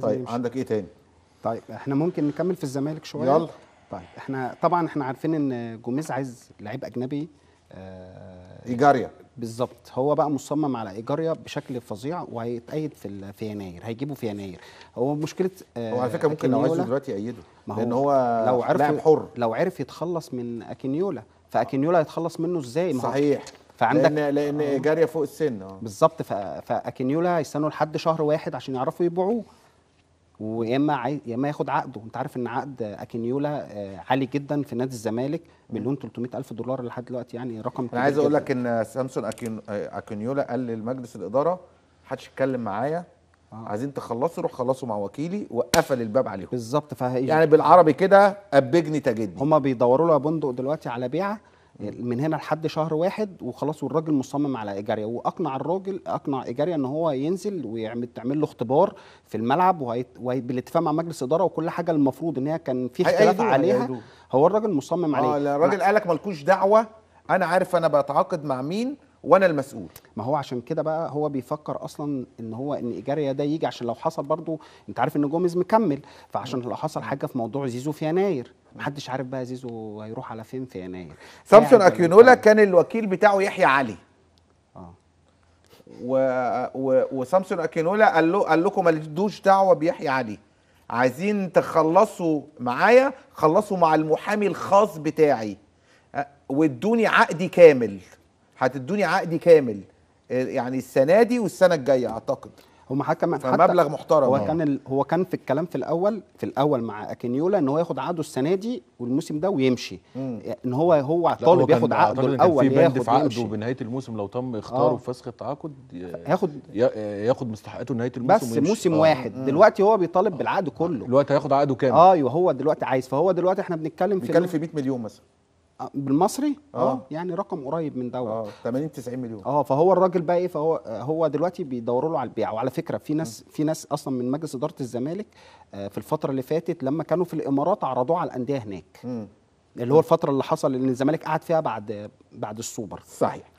طيب مش. عندك ايه تاني طيب احنا ممكن نكمل في الزمالك شويه يلا طيب احنا طبعا احنا عارفين ان جوميز عايز لعيب اجنبي آه ايجاريا بالظبط هو بقى مصمم على ايجاريا بشكل فظيع وهيتأيد في في يناير هيجيبه في يناير هو مشكله آه هو على فكره ممكن لو عايزه دلوقتي يأيده هو لان هو لو عرف حر لو عرف يتخلص من اكينيولا فاكينيولا هيتخلص منه ازاي صحيح فعندك لان لان آه. ايجاريا فوق السن اه بالظبط فاكينيولا هيستنوا لحد شهر واحد عشان يعرفوا يبيعوه ويا اما يا اما ياخد عقده انت عارف ان عقد اكينيولا آه، عالي جدا في نادي الزمالك مليون 300 الف دولار لحد دلوقتي يعني رقم انا عايز اقول لك ان سامسون آه، اكينيولا قال لمجلس الاداره محدش يتكلم معايا آه. عايزين تخلصوا روح خلصوا مع وكيلي وقفل الباب عليهم بالظبط فهي يعني بالعربي كده ابجني تجدي هم بيدوروا له بندق دلوقتي على بيعه من هنا لحد شهر واحد وخلاص والراجل مصمم على ايجاريا واقنع الراجل اقنع ايجاريا ان هو ينزل ويعمل تعمل له اختبار في الملعب وبالاتفاق مع مجلس اداره وكل حاجه المفروض ان هي كان في اختلاف عليها هو الراجل مصمم عليه اه الراجل قال لك مالكوش دعوه انا عارف انا بتعاقد مع مين وانا المسؤول ما هو عشان كده بقى هو بيفكر اصلا ان هو ان ايجاريا ده يجي عشان لو حصل برضه انت عارف ان جوميز مكمل فعشان لو حصل حاجه في موضوع زيزو في يناير محدش عارف بقى زيزو هيروح على فين في يناير سامسون اكيونولا كان الوكيل بتاعه يحيى علي اه و... و... وسامسون اكينولا قال له قال لكم مالدوش دعوه بيحيى علي عايزين تخلصوا معايا خلصوا مع المحامي الخاص بتاعي وادوني عقدي كامل هتدوني عقدي كامل آه، يعني السنه دي والسنه الجايه اعتقد هم حتى مبلغ محترم هو كان ال... هو كان في الكلام في الاول في الاول مع اكينيولا ان هو ياخد عقده السنه دي والموسم ده ويمشي مم. آه، ان هو هو طالب ياخد عقده الاول في بند في عقده بنهايه الموسم لو تم اختاره آه. فسخ التعاقد هياخد آه، ياخد مستحقاته نهايه الموسم بس ويمشي. موسم آه. واحد مم. دلوقتي هو بيطالب آه. بالعقد كله دلوقتي هياخد عقده كامل ايوه هو دلوقتي عايز فهو دلوقتي احنا بنتكلم في بنتكلم في 100 مليون مثلا آه، بالمصري آه. اه يعني رقم قريب من دوت اه 80 90 مليون اه فهو الراجل بقى ايه فهو آه، هو دلوقتي بيدوروا له على البيع وعلى فكره في ناس في ناس اصلا من مجلس اداره الزمالك في الفتره اللي فاتت لما كانوا في الامارات عرضوه على الانديه هناك اللي هو الفتره اللي حصل ان الزمالك قعد فيها بعد بعد السوبر صحيح